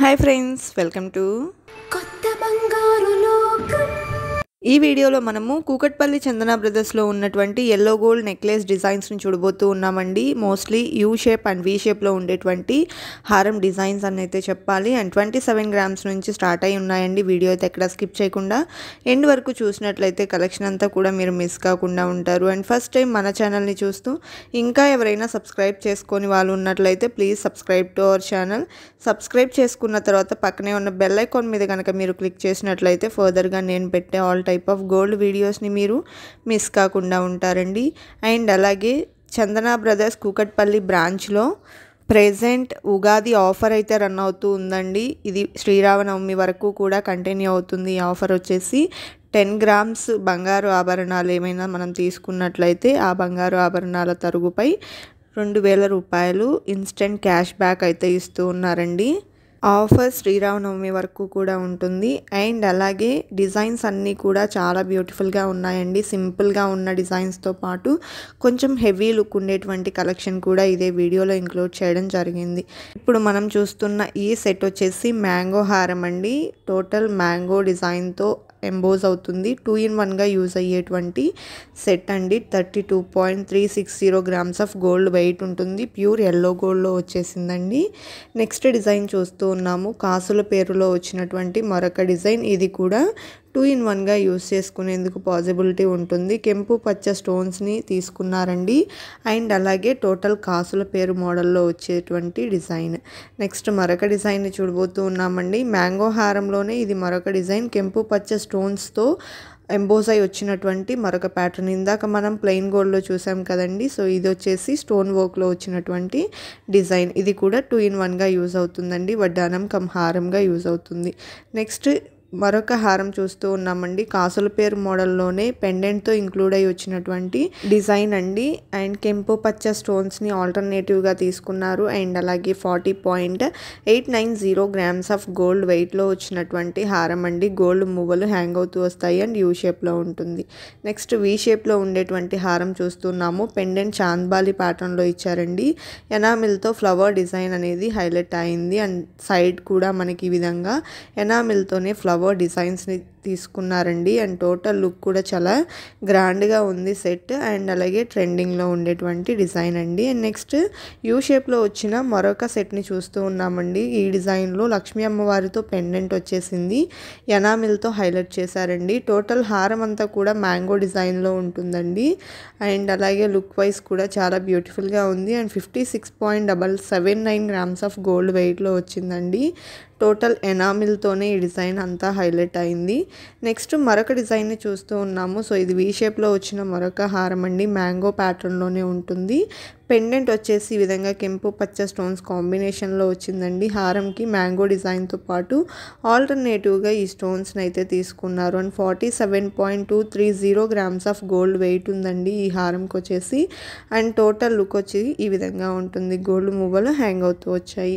Hi friends welcome to కొత్త ఈ వీడియోలో మనము కూకట్పల్లి చందన బ్రదర్స్లో ఉన్నటువంటి ఎల్లో గోల్డ్ నెక్లెస్ డిజైన్స్ని చూడబోతూ ఉన్నామండి mostly U shape and V షేప్లో ఉండేటువంటి హారం డిజైన్స్ అని అయితే చెప్పాలి అండ్ ట్వంటీ సెవెన్ గ్రామ్స్ నుంచి స్టార్ట్ అయి ఉన్నాయండి వీడియో అయితే ఎక్కడ స్కిప్ చేయకుండా ఎండ్ వరకు చూసినట్లయితే కలెక్షన్ అంతా కూడా మీరు మిస్ కాకుండా ఉంటారు అండ్ ఫస్ట్ టైం మన ఛానల్ని చూస్తూ ఇంకా ఎవరైనా సబ్స్క్రైబ్ చేసుకొని వాళ్ళు ఉన్నట్లయితే please subscribe to our channel subscribe చేసుకున్న తర్వాత పక్కనే ఉన్న బెల్ ఐకాన్ మీద కనుక మీరు క్లిక్ చేసినట్లయితే ఫర్దర్గా నేను పెట్టే all type type of gold వీడియోస్ని మీరు మిస్ కాకుండా ఉంటారండి అండ్ అలాగే చందన బ్రదర్స్ కూకట్పల్లి బ్రాంచ్లో ప్రజెంట్ ఉగాది ఆఫర్ అయితే రన్ అవుతూ ఉందండి ఇది శ్రీరామనవమి వరకు కూడా కంటిన్యూ అవుతుంది ఈ ఆఫర్ వచ్చేసి టెన్ గ్రామ్స్ బంగారు ఆభరణాలు ఏమైనా మనం తీసుకున్నట్లయితే ఆ బంగారు ఆభరణాల తరుగుపై రెండు వేల రూపాయలు ఇన్స్టెంట్ క్యాష్ బ్యాక్ అయితే ఇస్తూ ఉన్నారండి ఆఫర్ శ్రీరామనవమి వరకు కూడా ఉంటుంది అండ్ అలాగే డిజైన్స్ అన్నీ కూడా చాలా బ్యూటిఫుల్గా ఉన్నాయండి సింపుల్గా ఉన్న డిజైన్స్తో పాటు కొంచెం హెవీ లుక్ ఉండేటువంటి కలెక్షన్ కూడా ఇదే వీడియోలో ఇంక్లూడ్ చేయడం జరిగింది ఇప్పుడు మనం చూస్తున్న ఈ సెట్ వచ్చేసి మ్యాంగో హారం అండి టోటల్ మ్యాంగో డిజైన్తో ఎంబోజ్ అవుతుంది టూ ఇన్ వన్గా యూజ్ అయ్యేటువంటి సెట్ అండి thirty two point three six zero grams of gold weight ఉంటుంది ప్యూర్ ఎల్లో గోల్డ్లో వచ్చేసిందండి నెక్స్ట్ డిజైన్ చూస్తూ ఉన్నాము కాసుల పేరులో వచ్చినటువంటి మరొక డిజైన్ ఇది కూడా టూ ఇన్ వన్గా యూస్ చేసుకునేందుకు పాసిబిలిటీ ఉంటుంది కెంపు పచ్చ స్టోన్స్ని తీసుకున్నారండి అండ్ అలాగే టోటల్ కాసుల పేరు మోడల్లో వచ్చేటువంటి డిజైన్ నెక్స్ట్ మరొక డిజైన్ చూడబోతూ ఉన్నామండి మ్యాంగో హారంలోనే ఇది మరొక డిజైన్ కెంపు పచ్చ స్టోన్స్తో ఎంబోస్ అయి వచ్చినటువంటి మరొక ప్యాటర్న్ ఇందాక మనం ప్లెయిన్ గోల్డ్లో చూసాం కదండి సో ఇది వచ్చేసి స్టోన్ వర్క్లో వచ్చినటువంటి డిజైన్ ఇది కూడా టూ ఇన్ వన్గా యూజ్ అవుతుందండి వడ్డానం కమ్ హారంగా యూజ్ అవుతుంది నెక్స్ట్ మరొక హారం చూస్తూ ఉన్నామండి కాసుల పేరు మోడల్లోనే పెండెంట్తో ఇంక్లూడ్ అయి వచ్చినటువంటి డిజైన్ అండి అండ్ కెంపు పచ్చ స్టోన్స్ని ఆల్టర్నేటివ్గా తీసుకున్నారు అండ్ అలాగే forty point eight nine zero grams of gold వెయిట్లో వచ్చినటువంటి హారం అండి గోల్డ్ మువ్వలు హ్యాంగ్ అవుతూ వస్తాయి అండ్ యూ షేప్లో ఉంటుంది నెక్స్ట్ వి షేప్లో ఉండేటువంటి హారం చూస్తున్నాము పెండెంట్ చాంద్బాలి ప్యాటర్న్లో ఇచ్చారండి ఎనామిల్తో ఫ్లవర్ డిజైన్ అనేది హైలైట్ అయింది అండ్ సైడ్ కూడా మనకి ఈ విధంగా ఎనామిల్తోనే ఫ్లవర్ our designs need. తీసుకున్నారండి అండ్ టోటల్ లుక్ కూడా చాలా గ్రాండ్గా ఉంది సెట్ అండ్ అలాగే ట్రెండింగ్లో ఉండేటువంటి డిజైన్ అండి అండ్ నెక్స్ట్ యూ షేప్లో వచ్చిన మరొక సెట్ని చూస్తూ ఉన్నామండి ఈ డిజైన్లో లక్ష్మీ అమ్మవారితో పెండెంట్ వచ్చేసింది ఎనామిల్తో హైలైట్ చేశారండి టోటల్ హారం అంతా కూడా మ్యాంగో డిజైన్లో ఉంటుందండి అండ్ అలాగే లుక్ వైజ్ కూడా చాలా బ్యూటిఫుల్గా ఉంది and fifty six point double seven nine grams of gold వెయిట్లో వచ్చిందండి టోటల్ ఎనామిల్తోనే ఈ డిజైన్ అంతా హైలైట్ అయింది నెక్స్ట్ మరొక డిజైన్ని చూస్తూ ఉన్నాము సో ఇది వీ షేప్లో వచ్చిన మరొక హారం అండి మ్యాంగో ప్యాటర్న్లోనే ఉంటుంది పెండెంట్ వచ్చేసి ఈ విధంగా కెంపు పచ్చ స్టోన్స్ కాంబినేషన్లో వచ్చిందండి హారంకి మ్యాంగో డిజైన్తో పాటు ఆల్టర్నేటివ్గా ఈ స్టోన్స్ని అయితే తీసుకున్నారు and forty seven point two three zero grams of gold weight ఉందండి ఈ హారంకి వచ్చేసి అండ్ టోటల్ లుక్ వచ్చి ఈ విధంగా ఉంటుంది గోల్డ్ మువ్వలు హ్యాంగ్ అవుతూ వచ్చాయి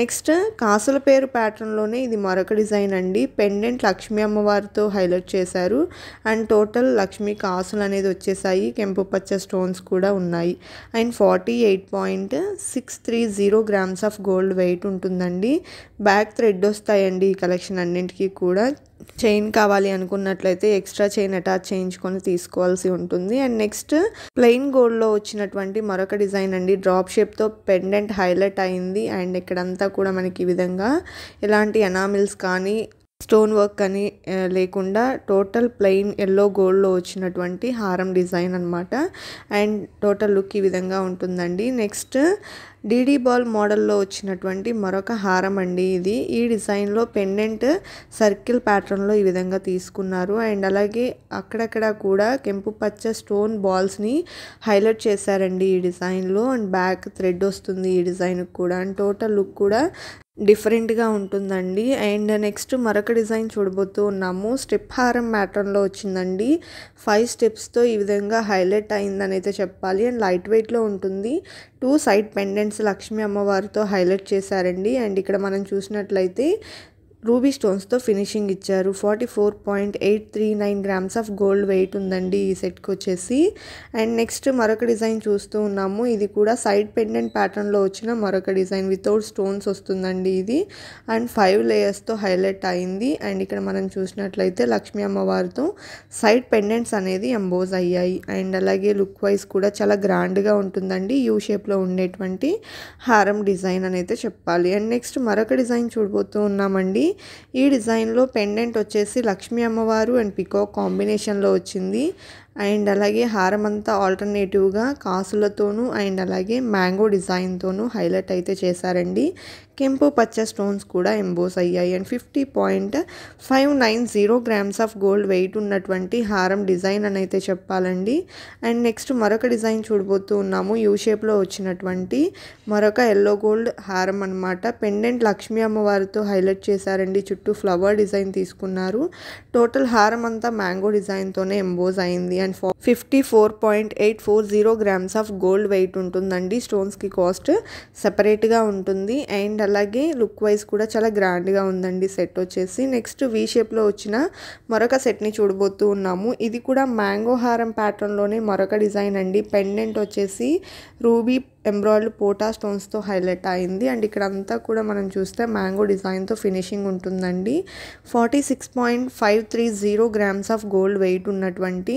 నెక్స్ట్ కాసుల పేరు ప్యాటర్న్లోనే ఇది మరొక డిజైన్ అండి పెండెంట్ లక్ష్మీ అమ్మవారితో హైలైట్ చేశారు అండ్ టోటల్ లక్ష్మీ కాసులు అనేది వచ్చేసాయి కెంపు పచ్చ స్టోన్స్ కూడా ఉన్నాయి and forty eight point six three zero grams of gold weight ఉంటుందండి బ్యాక్ థ్రెడ్ వస్తాయండి ఈ కలెక్షన్ అన్నింటికి కూడా చైన్ కావాలి అనుకున్నట్లయితే ఎక్స్ట్రా చైన్ అటాచ్ చేయించుకొని తీసుకోవాల్సి ఉంటుంది అండ్ నెక్స్ట్ ప్లెయిన్ గోల్డ్లో వచ్చినటువంటి మరొక డిజైన్ అండి డ్రాప్ షేప్తో పెండెంట్ హైలైట్ అయింది అండ్ ఇక్కడంతా కూడా మనకి ఈ విధంగా ఎలాంటి ఎనామిల్స్ కానీ స్టోన్ వర్క్ అని లేకుండా టోటల్ ప్లెయిన్ ఎల్లో గోల్డ్లో వచ్చినటువంటి హారం డిజైన్ అనమాట అండ్ టోటల్ లుక్ ఈ విధంగా ఉంటుందండి నెక్స్ట్ డీడీ బాల్ మోడల్లో వచ్చినటువంటి మరొక హారం అండి ఇది ఈ డిజైన్లో పెండెంట్ సర్కిల్ ప్యాటర్న్లో ఈ విధంగా తీసుకున్నారు అండ్ అలాగే అక్కడక్కడ కూడా కెంపు పచ్చ స్టోన్ బాల్స్ని హైలైట్ చేశారండి ఈ డిజైన్లో అండ్ బ్యాక్ థ్రెడ్ వస్తుంది ఈ డిజైన్కి కూడా అండ్ టోటల్ లుక్ కూడా డిఫరెంట్గా ఉంటుందండి అండ్ నెక్స్ట్ మరొక డిజైన్ చూడబోతూ ఉన్నాము స్టెప్ హారం ప్యాటర్న్లో వచ్చిందండి ఫైవ్ స్టెప్స్తో ఈ విధంగా హైలైట్ అయిందని అయితే చెప్పాలి అండ్ లైట్ వెయిట్లో ఉంటుంది టూ సైడ్ పెండెంట్స్ లక్ష్మీ అమ్మవారితో హైలైట్ చేశారండి అండ్ ఇక్కడ మనం చూసినట్లయితే రూబీ స్టోన్స్తో ఫినిషింగ్ ఇచ్చారు forty four point eight three nine grams of gold weight ఉందండి ఈ సెట్కి వచ్చేసి అండ్ నెక్స్ట్ మరొక డిజైన్ చూస్తూ ఉన్నాము ఇది కూడా సైడ్ పెండెంట్ ప్యాటర్న్లో వచ్చిన మరొక డిజైన్ వితౌట్ స్టోన్స్ వస్తుందండి ఇది అండ్ ఫైవ్ లేయర్స్తో హైలైట్ అయింది అండ్ ఇక్కడ మనం చూసినట్లయితే లక్ష్మీ అమ్మవారితో సైడ్ పెండెంట్స్ అనేది ఎంబోజ్ అయ్యాయి అండ్ అలాగే లుక్ వైజ్ కూడా చాలా గ్రాండ్గా ఉంటుందండి యూ షేప్లో ఉండేటువంటి హారం డిజైన్ అని అయితే చెప్పాలి అండ్ నెక్స్ట్ మరొక డిజైన్ చూడబోతూ ఉన్నామండి ఈ డిజైన్లో పెండెంట్ వచ్చేసి లక్ష్మీ అమ్మవారు అండ్ పికో కాంబినేషన్లో వచ్చింది అండ్ అలాగే హారం అంతా ఆల్టర్నేటివ్గా కాసులతోనూ అండ్ అలాగే మ్యాంగో డిజైన్తోనూ హైలైట్ అయితే చేశారండి కెంపు పచ్చ స్టోన్స్ కూడా ఎంబోస్ అయ్యాయి and fifty point five nine zero grams of gold weight ఉన్నటువంటి హారం డిజైన్ అని అయితే చెప్పాలండి అండ్ నెక్స్ట్ మరొక డిజైన్ చూడబోతూ ఉన్నాము యూ షేప్లో వచ్చినటువంటి మరొక ఎల్లో గోల్డ్ హారం అనమాట పెండెంట్ లక్ష్మీ అమ్మవారితో హైలైట్ చేశారండి చుట్టూ ఫ్లవర్ డిజైన్ తీసుకున్నారు టోటల్ హారం అంతా మ్యాంగో డిజైన్తోనే ఎంబోజ్ అయింది and four fifty four point eight four zero grams of gold weight ఉంటుందండి స్టోన్స్కి కాస్ట్ సపరేట్గా ఉంటుంది అండ్ అలాగే లుక్ వైజ్ కూడా చాలా గ్రాండ్గా ఉందండి సెట్ వచ్చేసి నెక్స్ట్ వీ షేప్లో వచ్చిన మరొక సెట్ని చూడబోతూ ఉన్నాము ఇది కూడా మ్యాంగో హారం ప్యాటర్న్లోనే మరొక డిజైన్ అండి పెండెంట్ వచ్చేసి రూబీ ఎంబ్రాయిడ్ పోటా స్టోన్స్తో హైలైట్ అయింది అండ్ ఇక్కడ అంతా కూడా మనం చూస్తే మ్యాంగో డిజైన్తో ఫినిషింగ్ ఉంటుందండి forty six point five three zero grams of gold weight ఉన్నటువంటి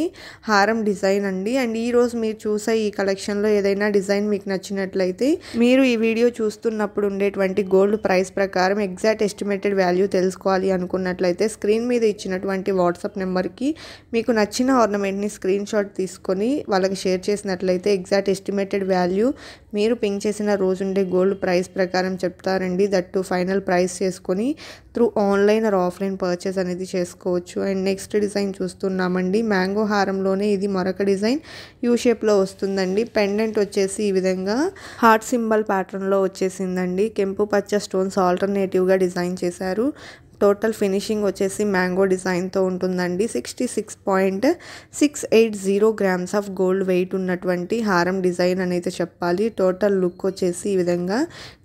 హారం డిజైన్ అండి అండ్ ఈరోజు మీరు చూసే ఈ కలెక్షన్లో ఏదైనా డిజైన్ మీకు నచ్చినట్లయితే మీరు ఈ వీడియో చూస్తున్నప్పుడు ఉండేటువంటి గోల్డ్ ప్రైస్ ప్రకారం ఎగ్జాక్ట్ ఎస్టిమేటెడ్ వాల్యూ తెలుసుకోవాలి అనుకున్నట్లయితే స్క్రీన్ మీద ఇచ్చినటువంటి వాట్సాప్ నెంబర్కి మీకు నచ్చిన ఆర్నమెంట్ని స్క్రీన్ షాట్ తీసుకొని వాళ్ళకి షేర్ చేసినట్లయితే ఎగ్జాక్ట్ ఎస్టిమేటెడ్ వాల్యూ మీరు పింక్ చేసిన రోజు ఉండే గోల్డ్ ప్రైస్ ప్రకారం చెప్తారండి దట్ ఫైనల్ ప్రైస్ చేసుకొని through online or offline purchase అనేది చేసుకోవచ్చు అండ్ నెక్స్ట్ డిజైన్ చూస్తున్నామండి మ్యాంగో హారంలోనే ఇది మరొక డిజైన్ యూ షేప్లో వస్తుందండి పెండెంట్ వచ్చేసి ఈ విధంగా హార్ట్ సింబల్ ప్యాటర్న్లో వచ్చేసిందండి కెంపు పచ్చ స్టోన్స్ ఆల్టర్నేటివ్గా డిజైన్ చేశారు టోటల్ ఫినిషింగ్ వచ్చేసి మ్యాంగో డిజైన్తో ఉంటుందండి sixty six point six eight zero grams of gold weight ఉన్నటువంటి హారం డిజైన్ అనేది చెప్పాలి టోటల్ లుక్ వచ్చేసి ఈ విధంగా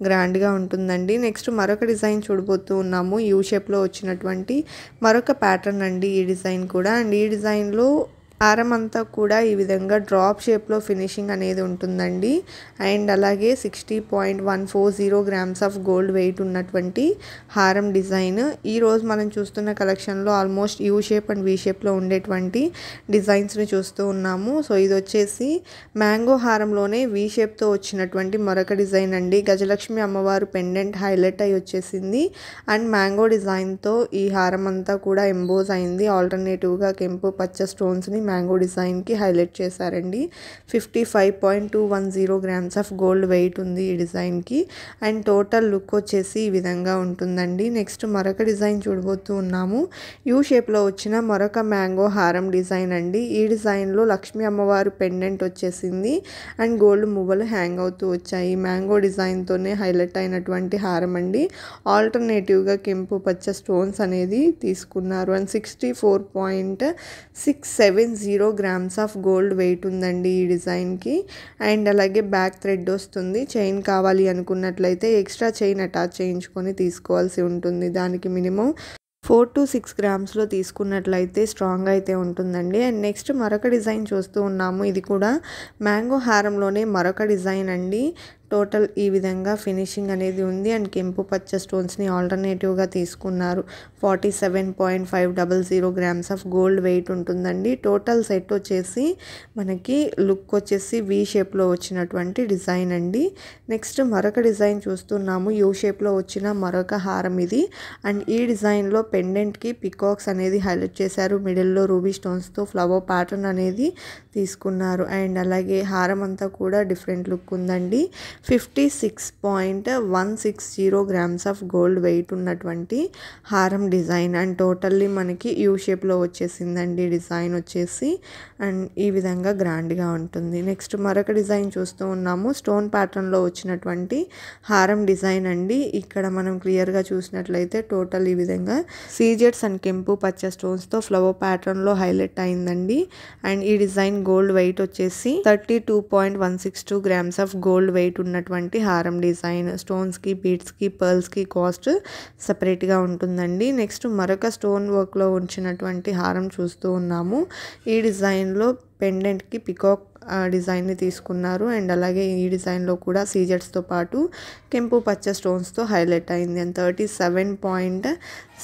గ్రాండ్గా ఉంటుందండి నెక్స్ట్ మరొక డిజైన్ చూడబోతూ ఉన్నాము యూ షేప్లో వచ్చినటువంటి మరొక ప్యాటర్న్ అండి ఈ డిజైన్ కూడా అండ్ ఈ డిజైన్లో హారం అంతా కూడా ఈ విధంగా డ్రాప్ షేప్లో ఫినిషింగ్ అనేది ఉంటుందండి అండ్ అలాగే sixty point one four zero grams of gold weight ఉన్నటువంటి హారం డిజైన్ ఈరోజు మనం చూస్తున్న కలెక్షన్లో almost U shape and V షేప్లో ఉండేటువంటి డిజైన్స్ని చూస్తూ ఉన్నాము సో ఇది వచ్చేసి మ్యాంగో హారంలోనే వీ షేప్తో వచ్చినటువంటి మరొక డిజైన్ అండి గజలక్ష్మి అమ్మవారు పెండెంట్ హైలైట్ అయి వచ్చేసింది అండ్ మ్యాంగో డిజైన్తో ఈ హారం అంతా కూడా ఎంబోజ్ అయింది ఆల్టర్నేటివ్గా కెంపు పచ్చ స్టోన్స్ని మ్యాంగో డిజైన్కి హైలైట్ చేశారండి fifty five point two one zero grams of gold weight ఉంది ఈ డిజైన్కి అండ్ టోటల్ లుక్ వచ్చేసి ఈ విధంగా ఉంటుందండి నెక్స్ట్ మరొక డిజైన్ చూడబోతూ ఉన్నాము యూ షేప్లో వచ్చిన మరొక మ్యాంగో హారం డిజైన్ అండి ఈ డిజైన్లో లక్ష్మీ అమ్మవారు పెండెంట్ వచ్చేసింది అండ్ గోల్డ్ మువ్వలు హ్యాంగ్ అవుతూ వచ్చాయి మ్యాంగో డిజైన్తోనే హైలైట్ అయినటువంటి హారం అండి ఆల్టర్నేటివ్గా కెంపు పచ్చ స్టోన్స్ అనేది తీసుకున్నారు and sixty four point six seven zero grams of gold weight ఉందండి ఈ డిజైన్కి అండ్ అలాగే బ్యాక్ థ్రెడ్ వస్తుంది చైన్ కావాలి అనుకున్నట్లయితే ఎక్స్ట్రా చైన్ అటాచ్ చేయించుకొని తీసుకోవాల్సి ఉంటుంది దానికి మినిమం ఫోర్ టు సిక్స్ గ్రామ్స్లో తీసుకున్నట్లయితే స్ట్రాంగ్ అయితే ఉంటుందండి అండ్ నెక్స్ట్ మరొక డిజైన్ చూస్తూ ఉన్నాము ఇది కూడా మ్యాంగో హారంలోనే మరొక డిజైన్ అండి టోటల్ ఈ విధంగా ఫినిషింగ్ అనేది ఉంది అండ్ కెంపు పచ్చ స్టోన్స్ని ఆల్టర్నేటివ్గా తీసుకున్నారు forty seven point five double zero grams of gold weight ఉంటుందండి టోటల్ సెట్ వచ్చేసి మనకి లుక్ వచ్చేసి వి షేప్లో వచ్చినటువంటి డిజైన్ అండి నెక్స్ట్ మరొక డిజైన్ చూస్తున్నాము యూ షేప్లో వచ్చిన మరొక హారం ఇది అండ్ ఈ డిజైన్లో పెండెంట్కి పికాక్స్ అనేది హైలైట్ చేశారు మిడిల్లో రూబీ స్టోన్స్తో ఫ్లవర్ ప్యాటర్న్ అనేది తీసుకున్నారు అండ్ అలాగే హారం అంతా కూడా డిఫరెంట్ లుక్ ఉందండి fifty six point one six zero grams of gold weight ఉన్నటువంటి హారం డిజైన్ అండ్ టోటల్లీ మనకి యూ షేప్లో వచ్చేసిందండి డిజైన్ వచ్చేసి అండ్ ఈ విధంగా గ్రాండ్గా ఉంటుంది నెక్స్ట్ మరొక డిజైన్ చూస్తూ ఉన్నాము స్టోన్ ప్యాటర్న్లో వచ్చినటువంటి హారం డిజైన్ అండి ఇక్కడ మనం క్లియర్గా చూసినట్లయితే టోటల్ ఈ విధంగా సీజెట్స్ అండ్ కెంపు పచ్చ స్టోన్స్తో ఫ్లవర్ ప్యాటర్న్లో హైలైట్ అయిందండి అండ్ ఈ డిజైన్ గోల్డ్ వెయిట్ వచ్చేసి thirty two point one six two grams of gold weight ఉన్నటువంటి హారం డిజైన్ స్టోన్స్కి బీడ్స్కి పర్ల్స్కి కాస్ట్ సపరేట్గా ఉంటుందండి నెక్స్ట్ మరొక స్టోన్ వర్క్లో ఉంచినటువంటి హారం చూస్తూ ఉన్నాము ఈ డిజైన్లో పెండెంట్కి పికాక్ డిజైన్ని తీసుకున్నారు అండ్ అలాగే ఈ డిజైన్లో కూడా సీజెట్స్తో పాటు కెంపు పచ్చ స్టోన్స్తో హైలైట్ అయింది and thirty seven point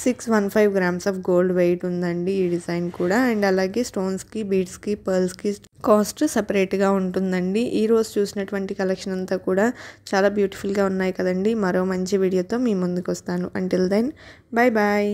six one five grams of gold weight ఉందండి ఈ డిజైన్ కూడా అండ్ అలాగే స్టోన్స్కి బీడ్స్కి పర్ల్స్కి కాస్ట్ సపరేట్గా ఉంటుందండి ఈరోజు చూసినటువంటి కలెక్షన్ అంతా కూడా చాలా బ్యూటిఫుల్గా ఉన్నాయి కదండి మరో మంచి వీడియోతో మీ ముందుకు వస్తాను అంటిల్ దెన్ బాయ్ బాయ్